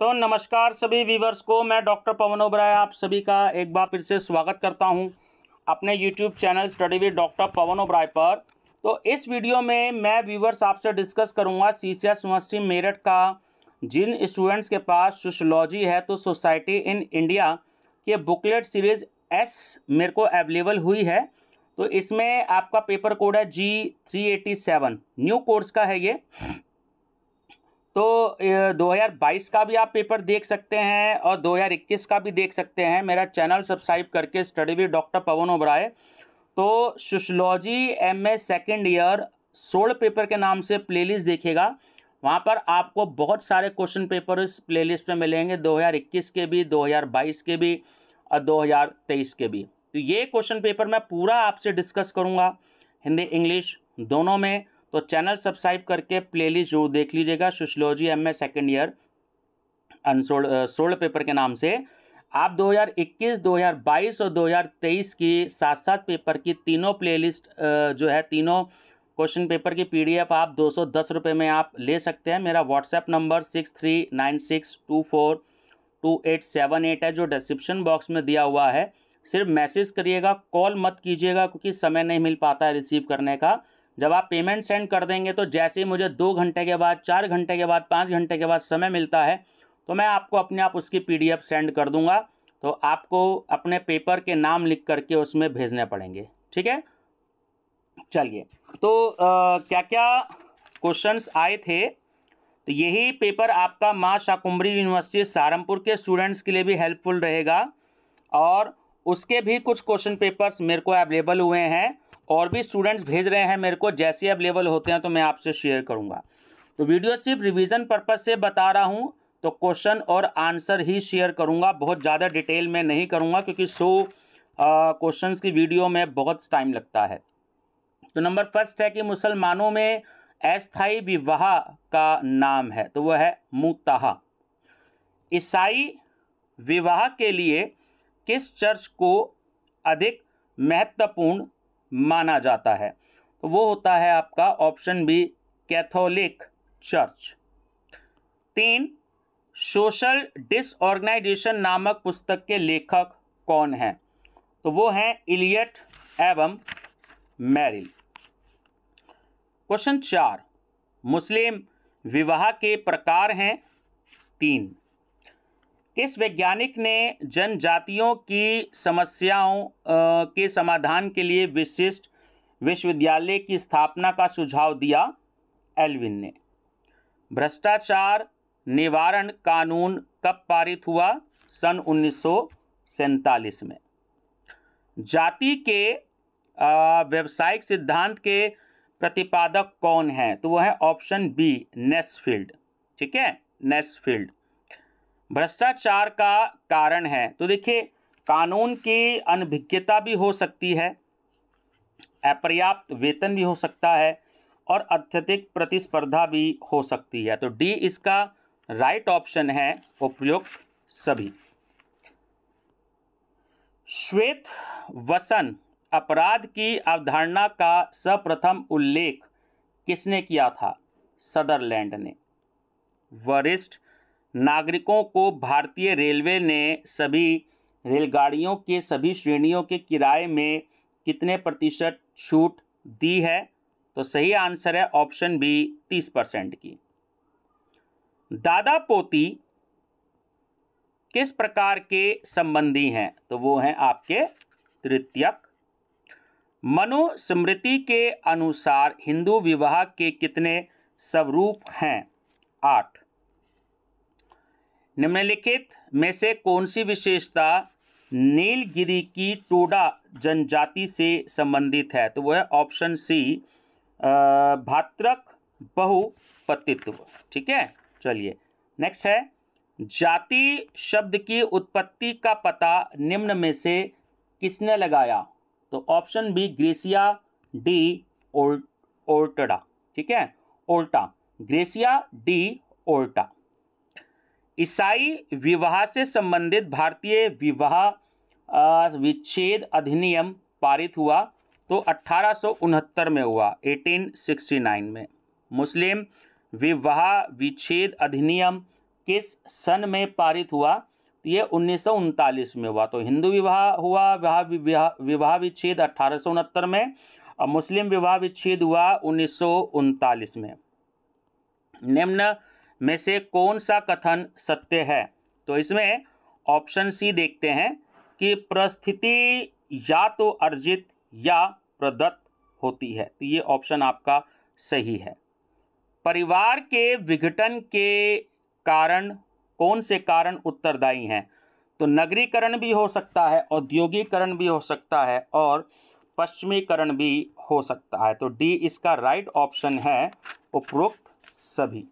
तो नमस्कार सभी व्यूवर्स को मैं डॉक्टर पवन ओबराय आप सभी का एक बार फिर से स्वागत करता हूं अपने YouTube channel study with doctor Pawan Oberoi पर तो इस वीडियो में मैं व्यूवर्स आपसे डिस्कस करूंगा सी यूनिवर्सिटी मेरठ का जिन स्टूडेंट्स के पास सोशोलॉजी है तो सोसाइटी इन इंडिया के बुकलेट सीरीज एस मेरे को अवेलेबल हुई है तो इसमें आपका पेपर कोड है G three eighty seven new course का है ये तो 2022 का भी आप पेपर देख सकते हैं और 2021 का भी देख सकते हैं मेरा चैनल सब्सक्राइब करके study with doctor Pawan Oberoi तो sociology M A second year solved paper के नाम से प्लेलिस्ट देखेगा वहाँ पर आपको बहुत सारे क्वेश्चन पेपर इस लिस्ट में मिलेंगे 2021 के भी 2022 के भी और 2023 के भी तो ये क्वेश्चन पेपर मैं पूरा आपसे डिस्कस करूँगा हिंदी इंग्लिश दोनों में तो चैनल सब्सक्राइब करके प्लेलिस्ट जरूर देख लीजिएगा sociology M A second year unsolved solved paper के नाम से आप 2021, 2022 और 2023 की साथ साथ पेपर की तीनों प्लेलिस्ट जो है तीनों क्वेश्चन पेपर की पीडीएफ आप दो सौ में आप ले सकते हैं मेरा WhatsApp number six three nine six two four two eight seven eight है जो डिस्क्रिप्शन बॉक्स में दिया हुआ है सिर्फ मैसेज करिएगा कॉल मत कीजिएगा क्योंकि समय नहीं मिल पाता है रिसीव करने का जब आप पेमेंट सेंड कर देंगे तो जैसे ही मुझे दो घंटे के बाद चार घंटे के बाद पाँच घंटे के बाद समय मिलता है तो मैं आपको अपने आप उसकी पी सेंड कर दूँगा तो आपको अपने पेपर के नाम लिख करके उसमें भेजने पड़ेंगे ठीक है चलिए तो आ, क्या क्या क्वेश्चंस आए थे तो यही पेपर आपका माँ शाकुम्बरी यूनिवर्सिटी सहारनपुर के स्टूडेंट्स के लिए भी हेल्पफुल रहेगा और उसके भी कुछ क्वेश्चन पेपर्स मेरे को अवेलेबल हुए हैं और भी स्टूडेंट्स भेज रहे हैं मेरे को जैसे अवेलेबल होते हैं तो मैं आपसे शेयर करूँगा तो वीडियो सिर्फ रिविज़न पर्पज़ से बता रहा हूँ तो क्वेश्चन और आंसर ही शेयर करूँगा बहुत ज़्यादा डिटेल में नहीं करूँगा क्योंकि सो क्वेश्चन की वीडियो में बहुत टाइम लगता है तो नंबर फर्स्ट है कि मुसलमानों में अस्थाई विवाह का नाम है तो वह है मुताहा ईसाई विवाह के लिए किस चर्च को अधिक महत्वपूर्ण माना जाता है तो वो होता है आपका ऑप्शन बी कैथोलिक चर्च तीन सोशल डिसऑर्गेनाइजेशन नामक पुस्तक के लेखक कौन हैं तो वो हैं इलियट एवं मैरिल क्वेश्चन चार मुस्लिम विवाह के प्रकार हैं तीन इस वैज्ञानिक ने जनजातियों की समस्याओं के समाधान के लिए विशिष्ट विश्वविद्यालय की स्थापना का सुझाव दिया एल्विन ने भ्रष्टाचार निवारण कानून कब पारित हुआ सन उन्नीस में जाति के व्यवसायिक सिद्धांत के प्रतिपादक कौन हैं तो वह है ऑप्शन बी नेसफील्ड ठीक है नेसफील्ड भ्रष्टाचार का कारण है तो देखिए कानून की अनभिज्ञता भी हो सकती है अपर्याप्त वेतन भी हो सकता है और अत्यधिक प्रतिस्पर्धा भी हो सकती है तो डी इसका राइट ऑप्शन है उपयुक्त सभी श्वेत वसन अपराध की अवधारणा का सर्वप्रथम उल्लेख किसने किया था सदरलैंड ने वरिष्ठ नागरिकों को भारतीय रेलवे ने सभी रेलगाड़ियों के सभी श्रेणियों के किराए में कितने प्रतिशत छूट दी है तो सही आंसर है ऑप्शन बी तीस परसेंट की दादा पोती किस प्रकार के संबंधी हैं तो वो हैं आपके तृतीयक मनुस्मृति के अनुसार हिंदू विवाह के कितने स्वरूप हैं आठ निम्नलिखित में से कौन सी विशेषता नीलगिरी की टोडा जनजाति से संबंधित है तो वह है ऑप्शन सी भात्रक बहुपतित्व ठीक है चलिए नेक्स्ट है जाति शब्द की उत्पत्ति का पता निम्न में से किसने लगाया तो ऑप्शन बी ग्रेसिया डी ओल्टडा ठीक है ओल्टा ग्रेसिया डी ओल्टा ईसाई विवाह से संबंधित भारतीय विवाह विच्छेद अधिनियम पारित हुआ तो अट्ठारह में हुआ 1869 में मुस्लिम विवाह विच्छेद अधिनियम किस सन में पारित हुआ ये उन्नीस में हुआ तो हिंदू विवाह हुआ विवाह विवाह विच्छेद अट्ठारह में और मुस्लिम विवाह विच्छेद हुआ उन्नीस में निम्न में से कौन सा कथन सत्य है तो इसमें ऑप्शन सी देखते हैं कि प्रस्थिति या तो अर्जित या प्रदत्त होती है तो ये ऑप्शन आपका सही है परिवार के विघटन के कारण कौन से कारण उत्तरदायी हैं तो नगरीकरण भी हो सकता है औद्योगिकरण भी हो सकता है और पश्चिमीकरण भी हो सकता है तो डी इसका राइट ऑप्शन है उपरोक्त सभी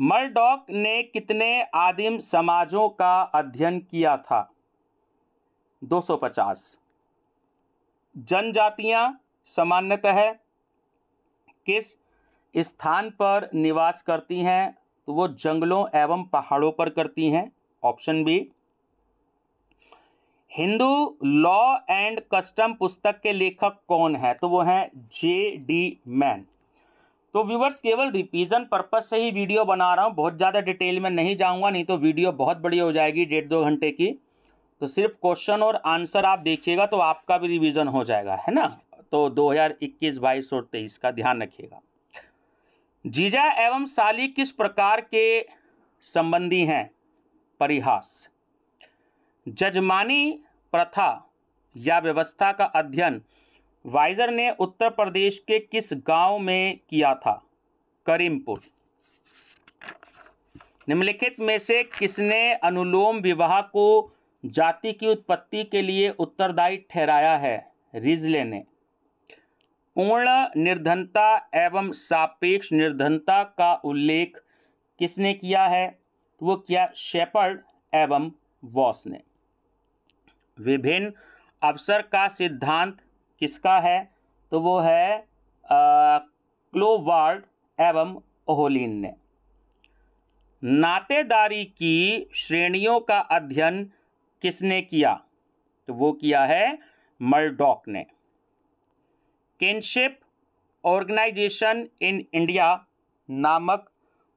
मर्डॉक ने कितने आदिम समाजों का अध्ययन किया था 250 जनजातियां सामान्यतः किस स्थान पर निवास करती हैं तो वो जंगलों एवं पहाड़ों पर करती हैं option B Hindu law and custom पुस्तक के लेखक कौन है तो वो हैं जे डी मैन तो व्यूवर्स केवल रिपीजन पर्पज से ही वीडियो बना रहा हूँ बहुत ज़्यादा डिटेल में नहीं जाऊँगा नहीं तो वीडियो बहुत बड़ी हो जाएगी डेढ़ दो घंटे की तो सिर्फ क्वेश्चन और आंसर आप देखिएगा तो आपका भी रिवीजन हो जाएगा है ना तो 2021, 22 और 23 का ध्यान रखिएगा जीजा एवं साली किस प्रकार के संबंधी हैं परिहास जजमानी प्रथा या व्यवस्था का अध्ययन वाइजर ने उत्तर प्रदेश के किस गांव में किया था करीमपुर निम्नलिखित में से किसने अनुलोम विवाह को जाति की उत्पत्ति के लिए उत्तरदायी ठहराया है रिजले ने पूर्ण निर्धनता एवं सापेक्ष निर्धनता का उल्लेख किसने किया है तो वो किया शेपर्ड एवं वॉस ने विभिन्न अवसर का सिद्धांत किसका है तो वो है क्लोवार्ड एवं ओहोलिन ने नातेदारी की श्रेणियों का अध्ययन किसने किया तो वो किया है मर्डॉक ने किनशिप ऑर्गेनाइजेशन इन इंडिया नामक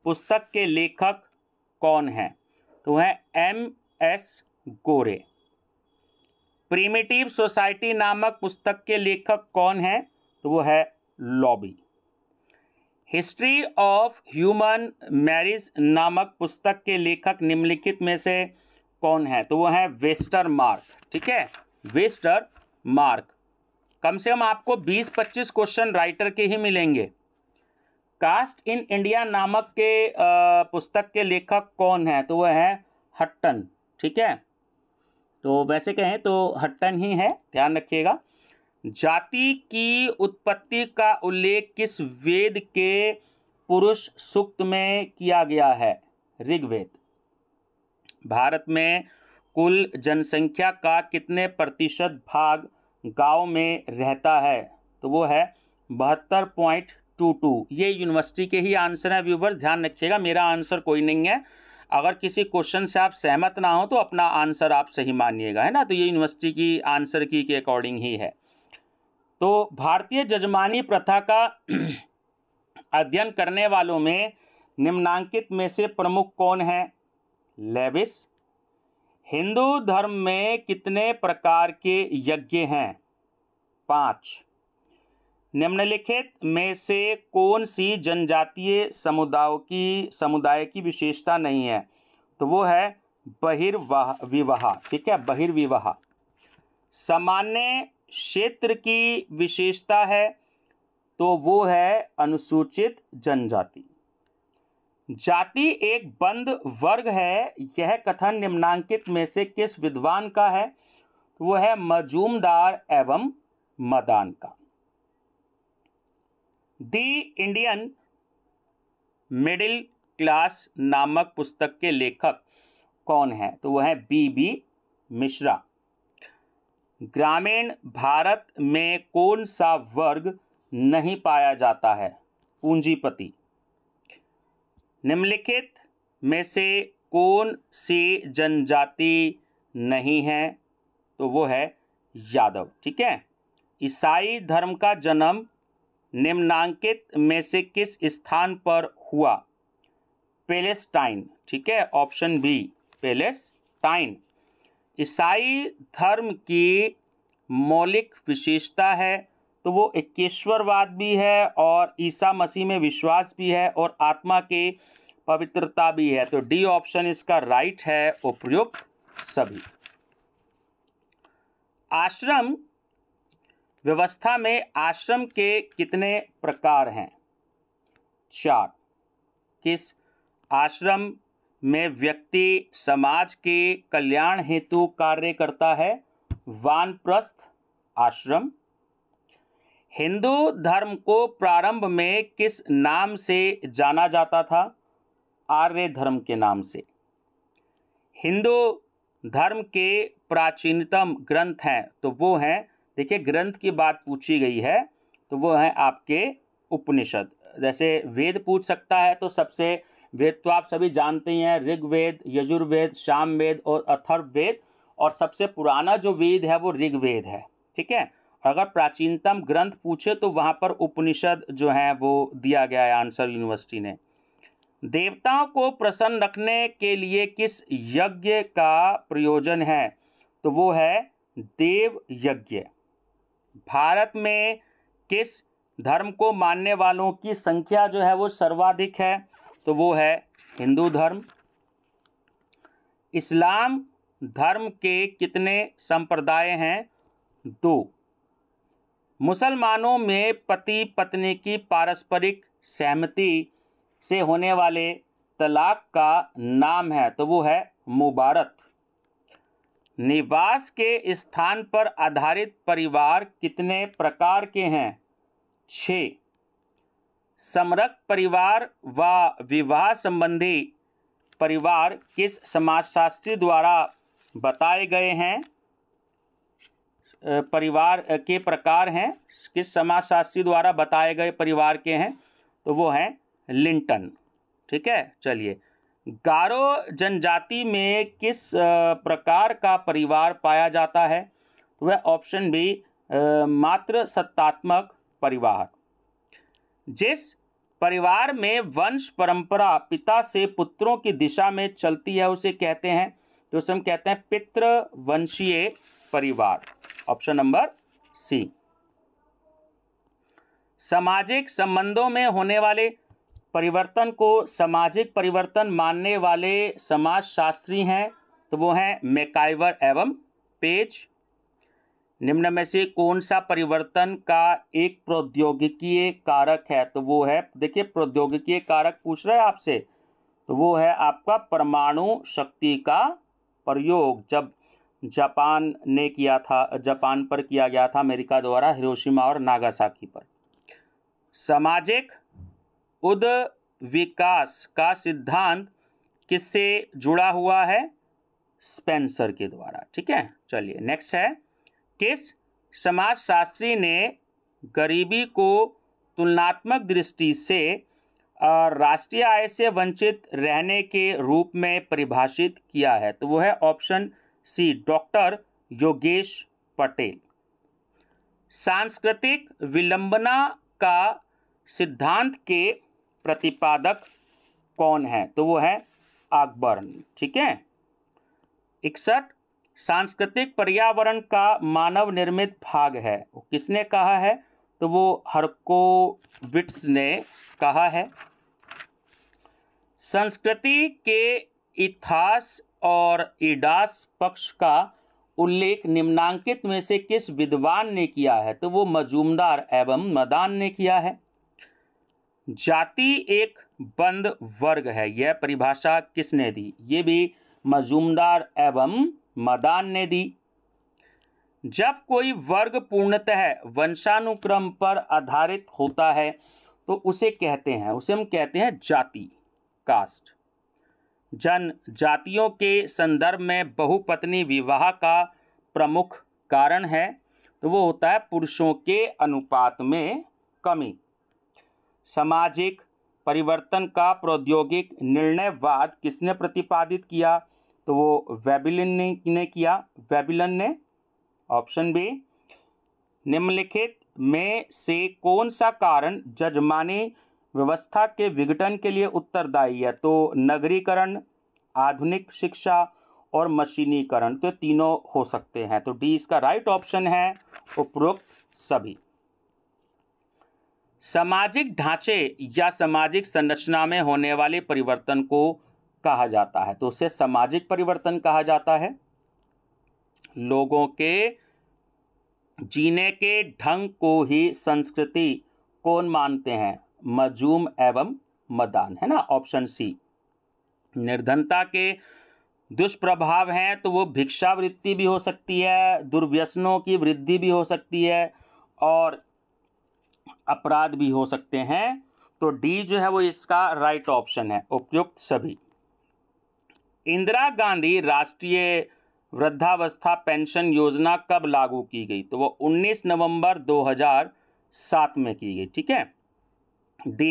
पुस्तक के लेखक कौन हैं तो हैं M S Gore primitive society नामक पुस्तक के लेखक कौन हैं तो वो है Lowie history of human marriage नामक पुस्तक के लेखक निम्नलिखित में से कौन है तो वो है वेस्टर मार्क ठीक है वेस्टर मार्क कम से कम आपको 20-25 क्वेश्चन राइटर के ही मिलेंगे कास्ट इन इंडिया नामक के पुस्तक के लेखक कौन है तो वह है हट्टन ठीक है तो वैसे कहें तो हट्टन ही है ध्यान रखिएगा जाति की उत्पत्ति का उल्लेख किस वेद के पुरुष सूक्त में किया गया है ऋग्वेद भारत में कुल जनसंख्या का कितने प्रतिशत भाग गांव में रहता है तो वो है बहत्तर पॉइंट टू टू ये यूनिवर्सिटी के ही आंसर है व्यूवर ध्यान रखिएगा मेरा आंसर कोई नहीं है अगर किसी क्वेश्चन से आप सहमत ना हो तो अपना आंसर आप सही मानिएगा है ना तो ये यूनिवर्सिटी की आंसर की के अकॉर्डिंग ही है तो भारतीय जजमानी प्रथा का अध्ययन करने वालों में निम्नांकित में से प्रमुख कौन है लेविस हिंदू धर्म में कितने प्रकार के यज्ञ हैं पाँच निम्नलिखित में से कौन सी जनजातीय समुदायों की समुदाय की विशेषता नहीं है तो वो है बहिर्वाह विवाह ठीक है बहिर्विवाह सामान्य क्षेत्र की विशेषता है तो वो है अनुसूचित जनजाति जाति एक बंद वर्ग है यह कथन निम्नांकित में से किस विद्वान का है तो वो है मजूमदार एवं मदान का दी इंडियन मिडिल क्लास नामक पुस्तक के लेखक कौन है तो वह है बी बी मिश्रा ग्रामीण भारत में कौन सा वर्ग नहीं पाया जाता है पूंजीपति निम्नलिखित में से कौन सी जनजाति नहीं है तो वो है यादव ठीक है ईसाई धर्म का जन्म निम्नांकित में से किस स्थान पर हुआ पेलेस्टाइन ठीक है ऑप्शन बी पेलेस्टाइन ईसाई धर्म की मौलिक विशेषता है तो वो इक्केश्वरवाद भी है और ईसा मसीह में विश्वास भी है और आत्मा के पवित्रता भी है तो डी ऑप्शन इसका राइट है उपयुक्त सभी आश्रम व्यवस्था में आश्रम के कितने प्रकार हैं चार किस आश्रम में व्यक्ति समाज के कल्याण हेतु कार्य करता है वानप्रस्थ आश्रम हिंदू धर्म को प्रारंभ में किस नाम से जाना जाता था आर्य धर्म के नाम से हिंदू धर्म के प्राचीनतम ग्रंथ हैं तो वो हैं देखिए ग्रंथ की बात पूछी गई है तो वो है आपके उपनिषद जैसे वेद पूछ सकता है तो सबसे वेद तो आप सभी जानते ही हैं ऋग्वेद यजुर्वेद श्याम वेद और अथर्ववेद और सबसे पुराना जो वेद है वो ऋग्वेद है ठीक है अगर प्राचीनतम ग्रंथ पूछे तो वहाँ पर उपनिषद जो है वो दिया गया है आंसर यूनिवर्सिटी ने देवताओं को प्रसन्न रखने के लिए किस यज्ञ का प्रयोजन है तो वो है देव यज्ञ भारत में किस धर्म को मानने वालों की संख्या जो है वो सर्वाधिक है तो वो है हिंदू धर्म इस्लाम धर्म के कितने संप्रदाय हैं दो मुसलमानों में पति पत्नी की पारस्परिक सहमति से होने वाले तलाक का नाम है तो वो है मुबारक निवास के स्थान पर आधारित परिवार कितने प्रकार के हैं छ समरक परिवार व विवाह संबंधी परिवार किस समाजशास्त्री द्वारा बताए गए हैं परिवार के प्रकार हैं किस समाजशास्त्री द्वारा बताए गए परिवार के हैं तो वो हैं लिंटन ठीक है चलिए गारो जनजाति में किस प्रकार का परिवार पाया जाता है तो वह ऑप्शन बी मात्र सत्तात्मक परिवार जिस परिवार में वंश परंपरा पिता से पुत्रों की दिशा में चलती है उसे कहते हैं तो उसे हम कहते हैं पितृवंशीय परिवार ऑप्शन नंबर सी सामाजिक संबंधों में होने वाले परिवर्तन को सामाजिक परिवर्तन मानने वाले समाजशास्त्री हैं तो वो हैं मेकाइवर एवं पेज निम्न में से कौन सा परिवर्तन का एक प्रौद्योगिकीय कारक है तो वो है देखिए प्रौद्योगिकीय कारक पूछ रहे हैं आपसे तो वो है आपका परमाणु शक्ति का प्रयोग जब जापान ने किया था जापान पर किया गया था अमेरिका द्वारा हिरोशिमा और नागासाकी पर सामाजिक उद विकास का सिद्धांत किससे जुड़ा हुआ है स्पेंसर के द्वारा ठीक है चलिए नेक्स्ट है किस समाजशास्त्री ने गरीबी को तुलनात्मक दृष्टि से राष्ट्रीय आय से वंचित रहने के रूप में परिभाषित किया है तो वो है option C doctor Yogesh Patel सांस्कृतिक विलंबना का सिद्धांत के प्रतिपादक कौन है तो वो है अकबर ठीक है इकसठ सांस्कृतिक पर्यावरण का मानव निर्मित भाग है किसने कहा है तो वो हरको विट्स ने कहा है संस्कृति के इतिहास और इडास पक्ष का उल्लेख निम्नांकित में से किस विद्वान ने किया है तो वो मजूमदार एवं मदान ने किया है जाति एक बंद वर्ग है यह परिभाषा किसने दी ये भी मजूमदार एवं मदान ने दी जब कोई वर्ग पूर्णतः वंशानुक्रम पर आधारित होता है तो उसे कहते हैं उसे हम कहते हैं जाति कास्ट जन जातियों के संदर्भ में बहुपत्नी विवाह का प्रमुख कारण है तो वो होता है पुरुषों के अनुपात में कमी सामाजिक परिवर्तन का प्रौद्योगिक निर्णयवाद किसने प्रतिपादित किया तो वो वेबिलन ने ने किया वेबिलन ने ऑप्शन बी निम्नलिखित में से कौन सा कारण जजमानी व्यवस्था के विघटन के लिए उत्तरदायी है तो नगरीकरण आधुनिक शिक्षा और मशीनीकरण तो तीनों हो सकते हैं तो डी इसका राइट ऑप्शन है उपरोक्त सभी सामाजिक ढांचे या सामाजिक संरचना में होने वाले परिवर्तन को कहा जाता है तो उसे सामाजिक परिवर्तन कहा जाता है लोगों के जीने के ढंग को ही संस्कृति कौन मानते हैं मजूम एवं मदान है ना ऑप्शन सी निर्धनता के दुष्प्रभाव हैं तो वो भिक्षावृत्ति भी हो सकती है दुर्व्यसनों की वृद्धि भी हो सकती है और अपराध भी हो सकते हैं तो डी जो है वो इसका राइट ऑप्शन है उपयुक्त सभी इंदिरा गांधी राष्ट्रीय वृद्धावस्था पेंशन योजना कब लागू की गई तो वो 19 नवंबर 2007 में की गई ठीक है the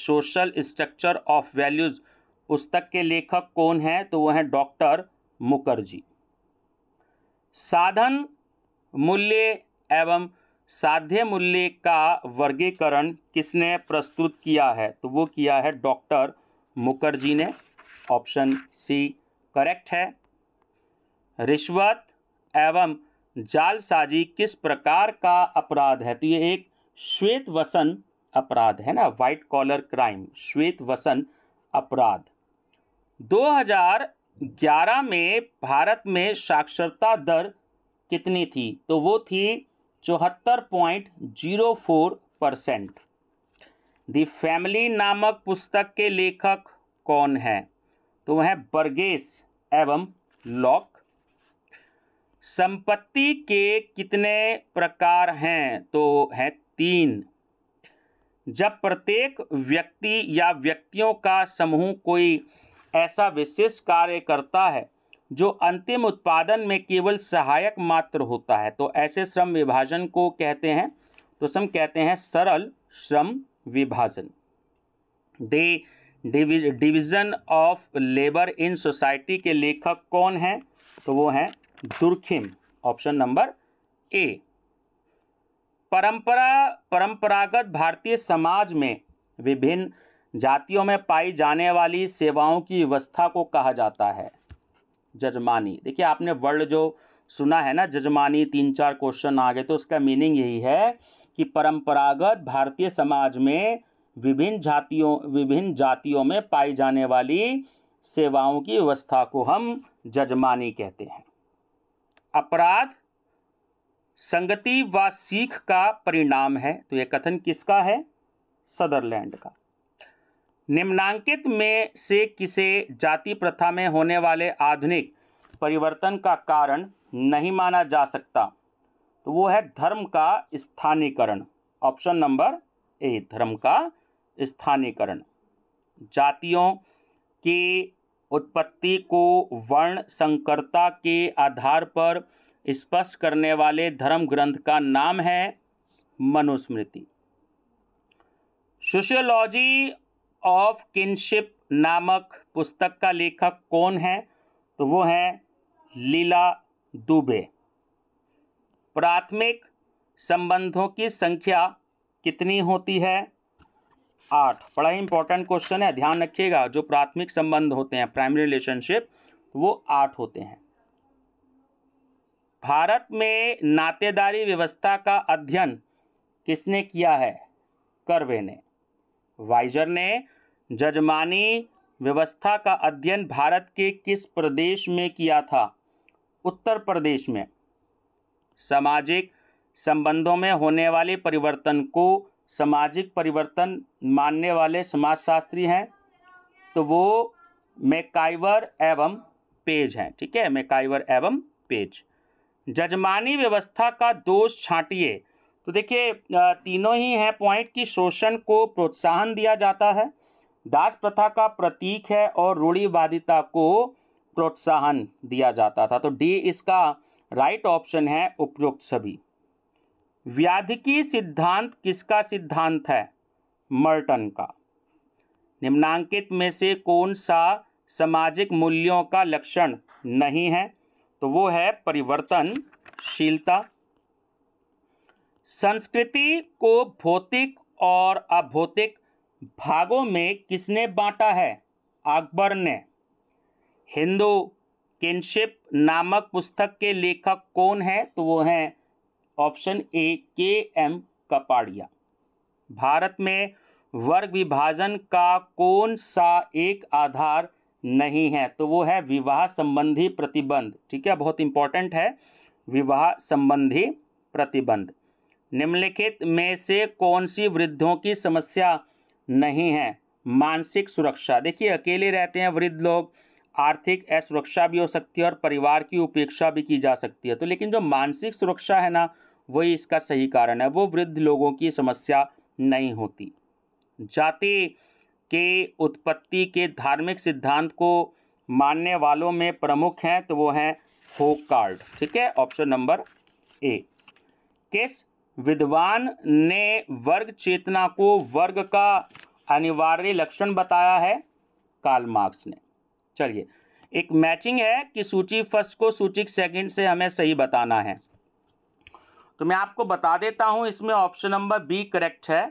social structure of values पुस्तक के लेखक कौन है तो वो है डॉक्टर मुखर्जी साधन मूल्य एवं साध्य मूल्य का वर्गीकरण किसने प्रस्तुत किया है तो वो किया है डॉक्टर मुखर्जी ने ऑप्शन सी करेक्ट है रिश्वत एवं जालसाजी किस प्रकार का अपराध है तो ये एक श्वेत वसन अपराध है ना वाइट कॉलर क्राइम श्वेत वसन अपराध 2011 में भारत में साक्षरता दर कितनी थी तो वो थी चौहत्तर point zero four percent the family नामक पुस्तक के लेखक कौन हैं तो वह बर्गेस एवं लॉक संपत्ति के कितने प्रकार हैं तो है तीन जब प्रत्येक व्यक्ति या व्यक्तियों का समूह कोई ऐसा विशेष कार्य करता है जो अंतिम उत्पादन में केवल सहायक मात्र होता है तो ऐसे श्रम विभाजन को कहते हैं तो सम कहते हैं सरल श्रम विभाजन the division of labour in society के लेखक कौन हैं तो वो हैं दुर्खिम ऑप्शन नंबर ए परंपरा परंपरागत भारतीय समाज में विभिन्न जातियों में पाई जाने वाली सेवाओं की व्यवस्था को कहा जाता है जजमानी देखिए आपने वर्ड जो सुना है ना जजमानी तीन चार क्वेश्चन आ गए तो उसका मीनिंग यही है कि परंपरागत भारतीय समाज में विभिन्न जातियों विभिन्न जातियों में पाई जाने वाली सेवाओं की व्यवस्था को हम जजमानी कहते हैं अपराध संगति व सीख का परिणाम है तो यह कथन किसका है सदरलैंड का निम्नांकित में से किसे जाति प्रथा में होने वाले आधुनिक परिवर्तन का कारण नहीं माना जा सकता तो वो है धर्म का स्थानीकरण ऑप्शन नंबर ए धर्म का स्थानीकरण जातियों की उत्पत्ति को वर्ण संकरता के आधार पर स्पष्ट करने वाले धर्म ग्रंथ का नाम है मनुस्मृति सोशियोलॉजी ऑफ किनशिप नामक पुस्तक का लेखक कौन है तो वो है लीला दुबे प्राथमिक संबंधों की संख्या कितनी होती है आठ बड़ा ही इंपॉर्टेंट क्वेश्चन है ध्यान रखिएगा जो प्राथमिक संबंध होते हैं प्राइमरी रिलेशनशिप तो वो आठ होते हैं भारत में नातेदारी व्यवस्था का अध्ययन किसने किया है करवे ने वाइजर ने जजमानी व्यवस्था का अध्ययन भारत के किस प्रदेश में किया था उत्तर प्रदेश में सामाजिक संबंधों में होने वाले परिवर्तन को सामाजिक परिवर्तन मानने वाले समाजशास्त्री हैं तो वो मेकाइवर एवं पेज हैं ठीक है मेकाइवर एवं पेज जजमानी व्यवस्था का दोष छाटिए तो देखिए तीनों ही हैं पॉइंट कि शोषण को प्रोत्साहन दिया जाता है दास प्रथा का प्रतीक है और रूढ़ीवादिता को प्रोत्साहन दिया जाता था तो डी इसका राइट ऑप्शन है उपयुक्त सभी व्याधिकी सिद्धांत किसका सिद्धांत है मर्टन का निम्नांकित में से कौन सा सामाजिक मूल्यों का लक्षण नहीं है तो वो है परिवर्तनशीलता संस्कृति को भौतिक और अभौतिक भागों में किसने बांटा है अकबर ने हिंदू किनशिप नामक पुस्तक के लेखक कौन है तो वो हैं ऑप्शन ए के एम कपाड़िया भारत में वर्ग विभाजन का कौन सा एक आधार नहीं है तो वो है विवाह संबंधी प्रतिबंध ठीक है बहुत इंपॉर्टेंट है विवाह संबंधी प्रतिबंध निम्नलिखित में से कौन सी वृद्धों की समस्या नहीं है मानसिक सुरक्षा देखिए अकेले रहते हैं वृद्ध लोग आर्थिक असुरक्षा भी हो सकती है और परिवार की उपेक्षा भी की जा सकती है तो लेकिन जो मानसिक सुरक्षा है ना वही इसका सही कारण है वो वृद्ध लोगों की समस्या नहीं होती जाति के उत्पत्ति के धार्मिक सिद्धांत को मानने वालों में प्रमुख हैं तो वो हैं होकार्ड ठीक है ऑप्शन नंबर ए किस विद्वान ने वर्ग चेतना को वर्ग का अनिवार्य लक्षण बताया है कार्ल मार्क्स ने चलिए एक मैचिंग है कि सूची फर्स्ट को सूची सेकंड से हमें सही बताना है तो मैं आपको बता देता हूँ इसमें ऑप्शन नंबर बी करेक्ट है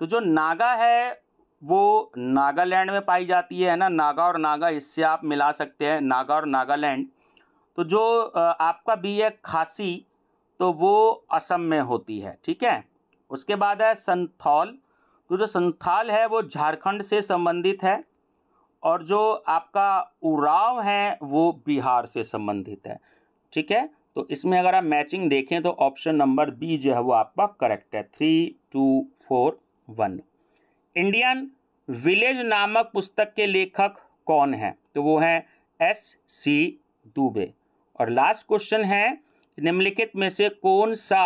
तो जो नागा है वो नागालैंड में पाई जाती है ना नागा और नागा इससे आप मिला सकते हैं नागा और नागालैंड तो जो आपका बी है खासी तो वो असम में होती है ठीक है उसके बाद है संथाल तो जो संथाल है वो झारखंड से संबंधित है और जो आपका उराव है वो बिहार से संबंधित है ठीक है तो इसमें अगर आप मैचिंग देखें तो ऑप्शन नंबर बी जो है वो आपका करेक्ट है three two four one Indian village नामक पुस्तक के लेखक कौन हैं तो वो हैं एस सी दुबे और लास्ट क्वेश्चन है निम्नलिखित में से कौन सा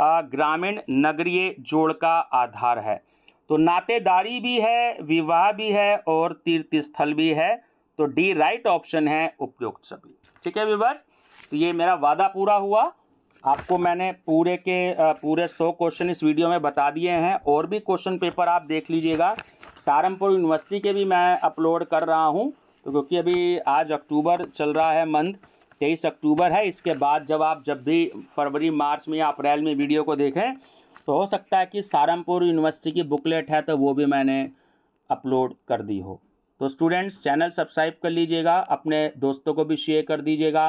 ग्रामीण नगरीय जोड़ का आधार है तो नातेदारी भी है विवाह भी है और तीर्थ स्थल भी है तो डी राइट ऑप्शन है उपयुक्त सभी ठीक है विवर्स तो ये मेरा वादा पूरा हुआ आपको मैंने पूरे के पूरे सौ क्वेश्चन इस वीडियो में बता दिए हैं और भी क्वेश्चन पेपर आप देख लीजिएगा सहारनपुर यूनिवर्सिटी के भी मैं अपलोड कर रहा हूँ तो क्योंकि अभी आज अक्टूबर चल रहा है मंथ तेईस अक्टूबर है इसके बाद जब आप जब भी फरवरी मार्च में या अप्रैल में वीडियो को देखें तो हो सकता है कि सहारनपुर यूनिवर्सिटी की बुकलेट है तो वो भी मैंने अपलोड कर दी हो तो स्टूडेंट्स चैनल सब्सक्राइब कर लीजिएगा अपने दोस्तों को भी शेयर कर दीजिएगा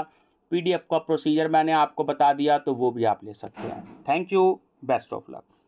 पीडीएफ का प्रोसीजर मैंने आपको बता दिया तो वो भी आप ले सकते हैं thank you best of luck